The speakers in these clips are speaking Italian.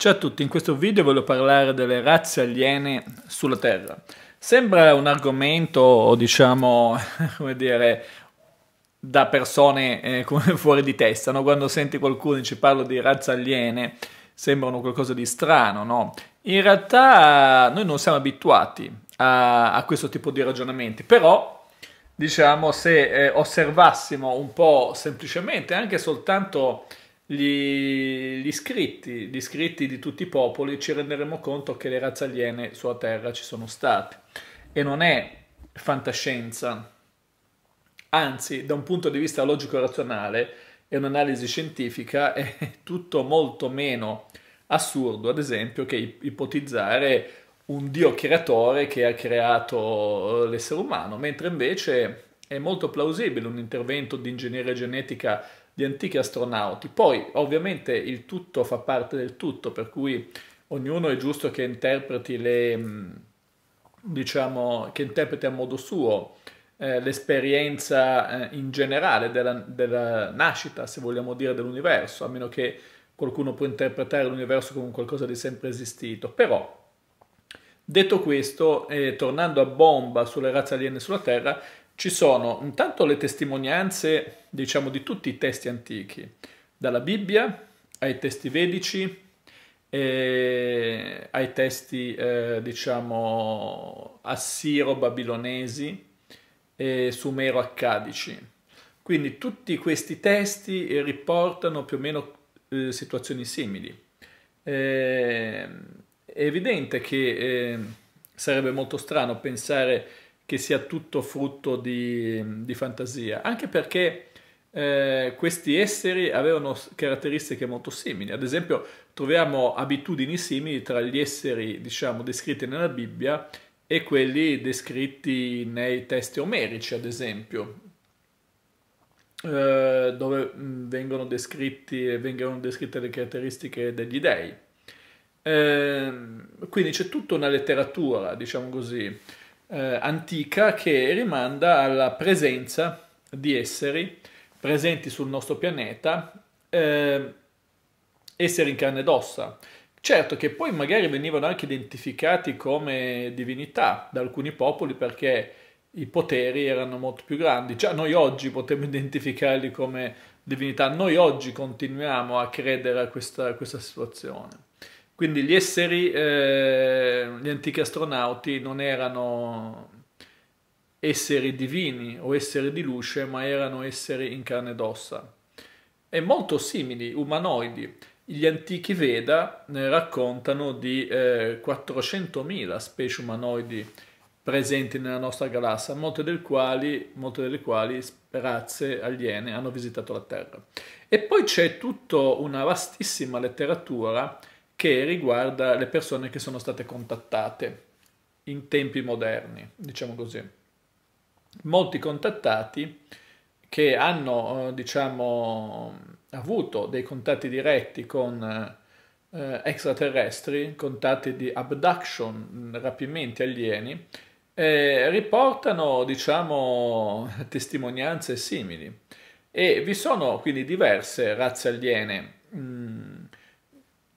Ciao a tutti, in questo video voglio parlare delle razze aliene sulla Terra. Sembra un argomento, diciamo, come dire, da persone eh, fuori di testa, no? Quando senti qualcuno che ci parla di razze aliene, sembrano qualcosa di strano, no? In realtà noi non siamo abituati a, a questo tipo di ragionamenti, però, diciamo, se eh, osservassimo un po' semplicemente, anche soltanto gli, gli, scritti, gli scritti di tutti i popoli, ci renderemo conto che le razze aliene sulla Terra ci sono state. E non è fantascienza, anzi, da un punto di vista logico-razionale e un'analisi scientifica, è tutto molto meno assurdo, ad esempio, che ipotizzare un Dio creatore che ha creato eh, l'essere umano, mentre invece è molto plausibile un intervento di ingegneria genetica di antichi astronauti. Poi ovviamente il tutto fa parte del tutto, per cui ognuno è giusto che interpreti le, mm, diciamo, che interpreti a modo suo eh, l'esperienza eh, in generale della, della nascita, se vogliamo dire, dell'universo, a meno che qualcuno può interpretare l'universo come qualcosa di sempre esistito. Però, detto questo, eh, tornando a bomba sulle razze aliene sulla Terra, ci sono intanto le testimonianze, diciamo, di tutti i testi antichi, dalla Bibbia ai testi vedici, ai testi, eh, diciamo, assiro-babilonesi e sumero-accadici. Quindi tutti questi testi riportano più o meno eh, situazioni simili. Eh, è evidente che eh, sarebbe molto strano pensare che sia tutto frutto di, di fantasia, anche perché eh, questi esseri avevano caratteristiche molto simili, ad esempio troviamo abitudini simili tra gli esseri diciamo descritti nella Bibbia e quelli descritti nei testi omerici, ad esempio, eh, dove mm, vengono, descritti, vengono descritte le caratteristiche degli dei. Eh, quindi c'è tutta una letteratura, diciamo così, eh, antica che rimanda alla presenza di esseri presenti sul nostro pianeta, eh, esseri in carne ed ossa. Certo che poi magari venivano anche identificati come divinità da alcuni popoli perché i poteri erano molto più grandi. Già cioè, noi oggi potremmo identificarli come divinità, noi oggi continuiamo a credere a questa, a questa situazione. Quindi gli esseri, eh, gli antichi astronauti non erano esseri divini o esseri di luce, ma erano esseri in carne ed ossa. E molto simili, umanoidi. Gli antichi Veda eh, raccontano di eh, 400.000 specie umanoidi presenti nella nostra galassia, molte, del quali, molte delle quali razze aliene hanno visitato la Terra. E poi c'è tutta una vastissima letteratura che riguarda le persone che sono state contattate in tempi moderni, diciamo così. Molti contattati che hanno, eh, diciamo, avuto dei contatti diretti con eh, extraterrestri, contatti di abduction, rapimenti alieni, eh, riportano, diciamo, testimonianze simili. E vi sono quindi diverse razze aliene mh, mm,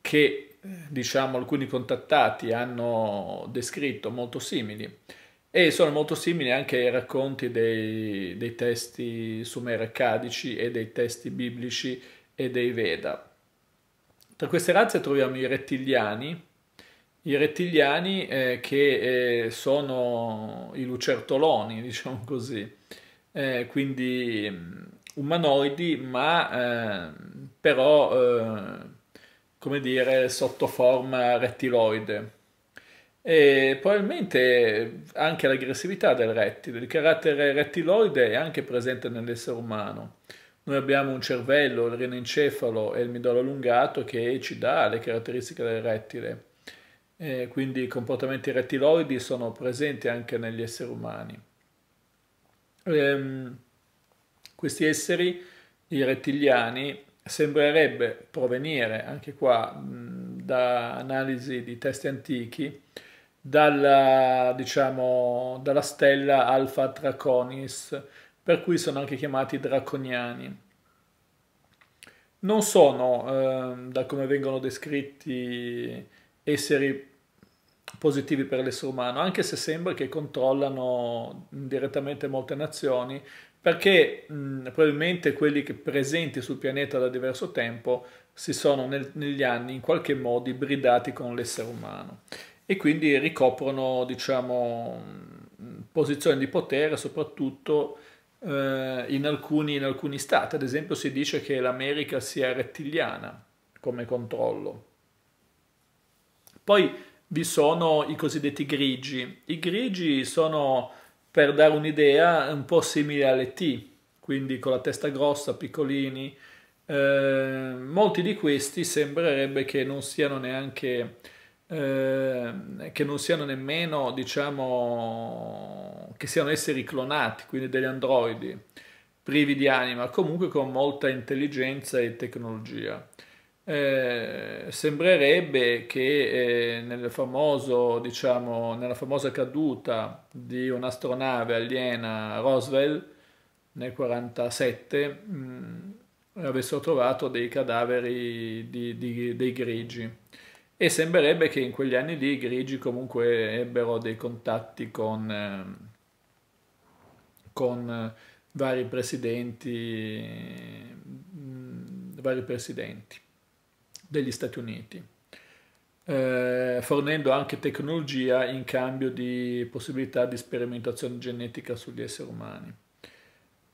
che diciamo, alcuni contattati hanno descritto molto simili e sono molto simili anche ai racconti dei, dei testi sumero-accadici e dei testi biblici e dei Veda. Tra queste razze troviamo i rettiliani, i rettiliani eh, che eh, sono i lucertoloni, diciamo così, eh, quindi mm, umanoidi, ma eh, però eh, come dire, sotto forma rettiloide. E probabilmente anche l'aggressività del rettile, il carattere rettiloide è anche presente nell'essere umano. Noi abbiamo un cervello, il renoencefalo e il midollo allungato che ci dà le caratteristiche del rettile. E quindi i comportamenti rettiloidi sono presenti anche negli esseri umani. Ehm, questi esseri, i rettiliani, sembrerebbe provenire anche qua mh, da analisi di testi antichi dalla, diciamo, dalla stella Alfa Draconis, per cui sono anche chiamati draconiani. Non sono, eh, da come vengono descritti, esseri positivi per l'essere umano, anche se sembra che controllano direttamente molte nazioni, perché mh, probabilmente quelli presenti sul pianeta da diverso tempo si sono nel, negli anni in qualche modo ibridati con l'essere umano e quindi ricoprono diciamo, posizioni di potere soprattutto eh, in, alcuni, in alcuni stati. Ad esempio si dice che l'America sia rettiliana come controllo. Poi vi sono i cosiddetti grigi. I grigi sono, per dare un'idea, un po' simili alle T, quindi con la testa grossa, piccolini. Eh, molti di questi sembrerebbe che non siano neanche, eh, che non siano nemmeno, diciamo, che siano esseri clonati, quindi degli androidi, privi di anima, comunque con molta intelligenza e tecnologia. Eh, sembrerebbe che eh, nel famoso, diciamo, nella famosa caduta di un'astronave aliena Roswell nel 1947 mh, mm, avessero trovato dei cadaveri di, di, dei grigi e sembrerebbe che in quegli anni lì i grigi comunque ebbero dei contatti con, eh, con eh, vari presidenti, mm, vari presidenti degli Stati Uniti, eh, fornendo anche tecnologia in cambio di possibilità di sperimentazione genetica sugli esseri umani.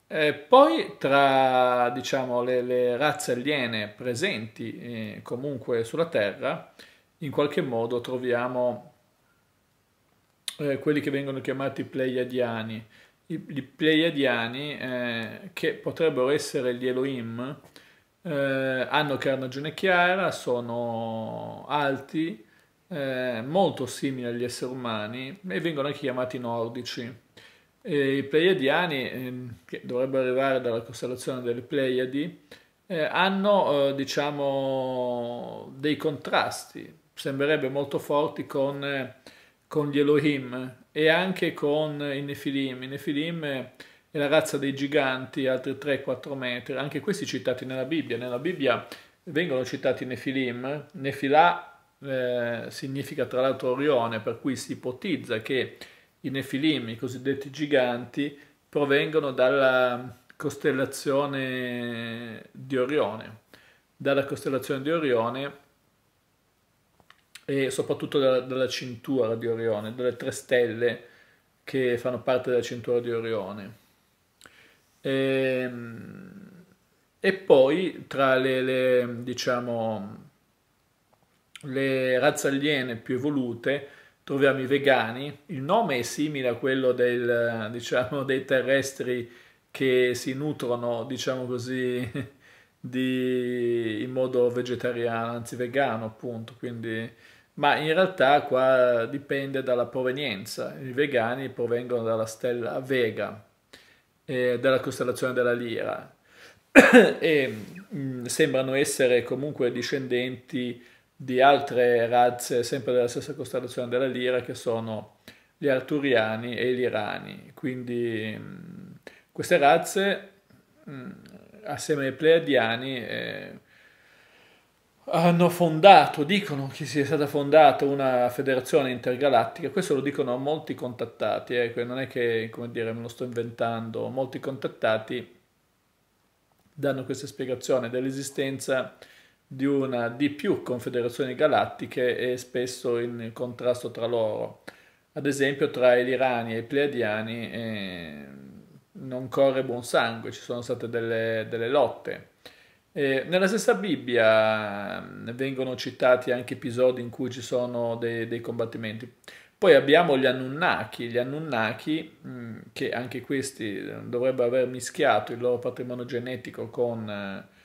Eh, poi tra diciamo, le, le, razze aliene presenti eh, comunque sulla Terra, in qualche modo troviamo eh, quelli che vengono chiamati Pleiadiani, i, i Pleiadiani eh, che potrebbero essere gli Elohim, eh, hanno carnagione chiara, sono alti, eh, molto simili agli esseri umani e vengono anche chiamati nordici. E I Pleiadiani, eh, che dovrebbero arrivare dalla costellazione delle Pleiadi, eh, hanno eh, diciamo, dei contrasti, sembrerebbe molto forti con, eh, con gli Elohim e anche con i Nefilim. I Nefilim e la razza dei giganti, altri 3-4 metri, anche questi citati nella Bibbia. Nella Bibbia vengono citati Nefilim, Nefilà eh, significa tra l'altro Orione, per cui si ipotizza che i Nefilim, i cosiddetti giganti, provengono dalla costellazione di Orione, dalla costellazione di Orione e soprattutto dalla, dalla cintura di Orione, dalle tre stelle che fanno parte della cintura di Orione. E, ehm, e poi tra le, le, diciamo, le razze aliene più evolute troviamo i vegani, il nome è simile a quello del, diciamo, dei terrestri che si nutrono, diciamo così, di, in modo vegetariano, anzi vegano appunto, quindi, ma in realtà qua dipende dalla provenienza, i vegani provengono dalla stella Vega, eh, della costellazione della Lira e mh, mm, sembrano essere comunque discendenti di altre razze sempre della stessa costellazione della Lira che sono gli Arturiani e gli Irani. Quindi mh, mm, queste razze mh, mm, assieme ai Pleiadiani eh, hanno fondato, dicono che sia stata fondata una federazione intergalattica, questo lo dicono molti contattati, eh, non è che dire, me lo sto inventando, molti contattati danno questa spiegazione dell'esistenza di una di più confederazioni galattiche e spesso in contrasto tra loro. Ad esempio tra gli Irani e i Pleiadiani eh, non corre buon sangue, ci sono state delle, delle lotte eh, nella stessa Bibbia mm, vengono citati anche episodi in cui ci sono dei, dei combattimenti. Poi abbiamo gli Anunnaki, gli Anunnaki mh, mm, che anche questi eh, dovrebbero aver mischiato il loro patrimonio genetico con eh,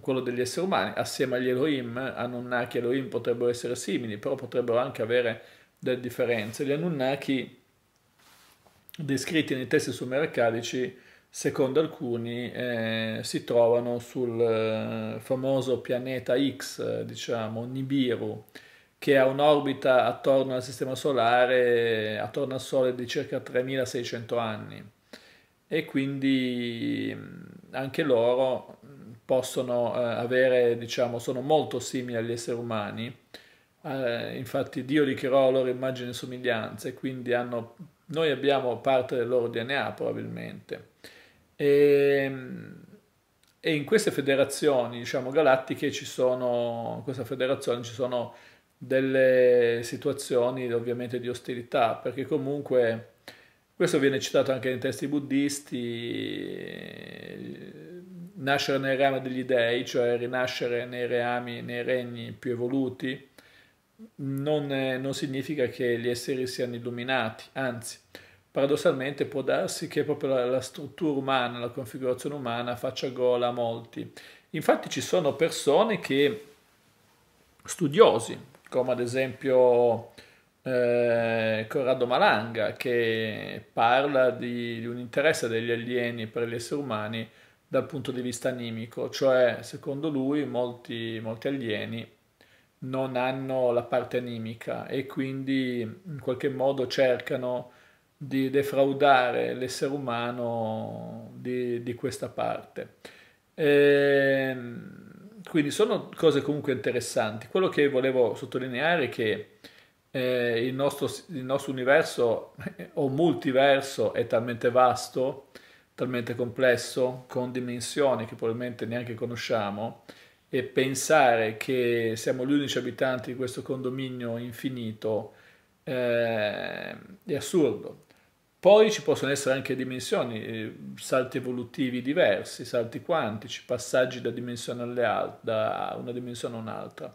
quello degli esseri umani, assieme agli Elohim, Anunnaki e Elohim potrebbero essere simili, però potrebbero anche avere delle differenze. Gli Anunnaki descritti nei testi sumeracadici secondo alcuni, eh, si trovano sul eh, famoso pianeta X, eh, diciamo Nibiru, che ha un'orbita attorno al Sistema Solare, eh, attorno al Sole di circa 3600 anni e quindi mm, anche loro mm, possono eh, avere, diciamo, sono molto simili agli esseri umani, infatti Dio li creò loro immagini e somiglianze, quindi hanno, noi abbiamo parte del loro DNA probabilmente e, ehm, e in queste federazioni, diciamo, galattiche ci sono, in questa federazione ci sono delle situazioni ovviamente di ostilità, perché comunque questo viene citato anche nei testi buddisti, nascere nel reame degli dei, cioè rinascere nei reami, nei regni più evoluti, non, non significa che gli esseri siano illuminati, anzi, paradossalmente può darsi che proprio la, la, struttura umana, la configurazione umana faccia gola a molti. Infatti ci sono persone che, studiosi, come ad esempio eh, Corrado Malanga, che parla di, di un interesse degli alieni per gli esseri umani dal punto di vista animico, cioè secondo lui molti, molti alieni non hanno la parte animica e quindi in qualche modo cercano di defraudare l'essere umano di, di questa parte. E, ehm, quindi sono cose comunque interessanti. Quello che volevo sottolineare è che eh, il, nostro, il nostro universo eh, o multiverso è talmente vasto, talmente complesso, con dimensioni che probabilmente neanche conosciamo, e pensare che siamo gli unici abitanti di questo condominio infinito eh, è assurdo. Poi ci possono essere anche dimensioni, eh, salti evolutivi diversi, salti quantici, passaggi da, dimensione da una dimensione a un'altra.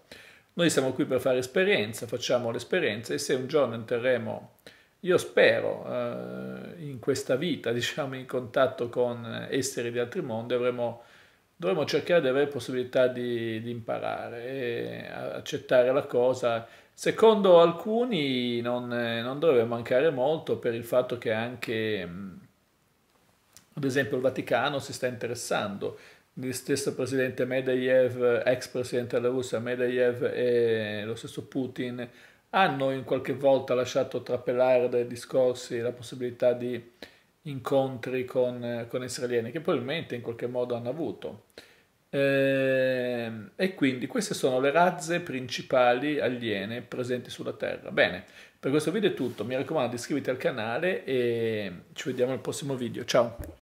Noi siamo qui per fare esperienza, facciamo l'esperienza e se un giorno entreremo, io spero, eh, in questa vita, diciamo, in contatto con esseri di altri mondi, avremo, dovremo cercare di avere possibilità di, di imparare e accettare la cosa Secondo alcuni non, eh, non, dovrebbe mancare molto per il fatto che anche, mm, ad esempio, il Vaticano si sta interessando. Il stesso presidente Medvedev, ex presidente della Russia, Medvedev e lo stesso Putin hanno in qualche volta lasciato trapelare dai discorsi la possibilità di incontri con, eh, con israeliani, che probabilmente in qualche modo hanno avuto. Ehm, e quindi queste sono le razze principali aliene presenti sulla Terra. Bene, per questo video è tutto, mi raccomando iscriviti al canale e ci vediamo al prossimo video, ciao!